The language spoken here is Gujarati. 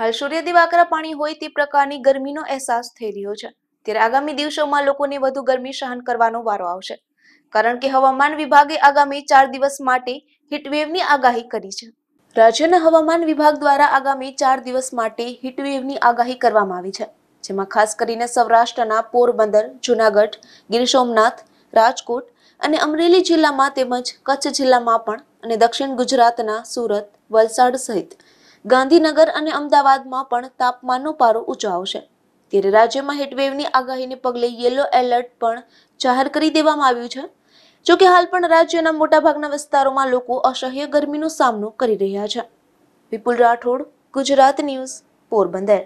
હાલ સૂર્યથી વાકરા પાણી હોય તે પ્રકારની ગરમીનો અહેસાસ થઈ રહ્યો છે ત્યારે આગામી દિવસોમાં લોકોને વધુ ગરમી સહન કરવાનો વારો આવશે કારણ કે હવામાન વિભાગે આગામી ચાર દિવસ માટે હીટવેવની આગાહી કરી છે રાજ્યના હવામાન વિભાગ દ્વારા આગામી ચાર દિવસ માટે હીટવેવની આગાહી કરવામાં આવી છે જેમાં ખાસ કરીને સૌરાષ્ટ્રના પોરબંદર જુનાગઢ ગીર સોમનાથ રાજકોટ અને અમરેલી જિલ્લામાં તેમજ કચ્છ જિલ્લામાં પણ અને દક્ષિણ ગુજરાતના સુરત વલસાડ સહિત ગાંધીનગર અને અમદાવાદમાં પણ તાપમાનનો પારો ઊંચો આવશે ત્યારે રાજ્યમાં હીટવેવની આગાહીને પગલે યલો એલર્ટ પણ જાહેર કરી દેવામાં આવ્યું છે જોકે હાલ પણ રાજ્યના મોટાભાગના વિસ્તારોમાં લોકો અસહ્ય ગરમીનો સામનો કરી રહ્યા છે વિપુલ રાઠોડ ગુજરાત ન્યૂઝ પોરબંદર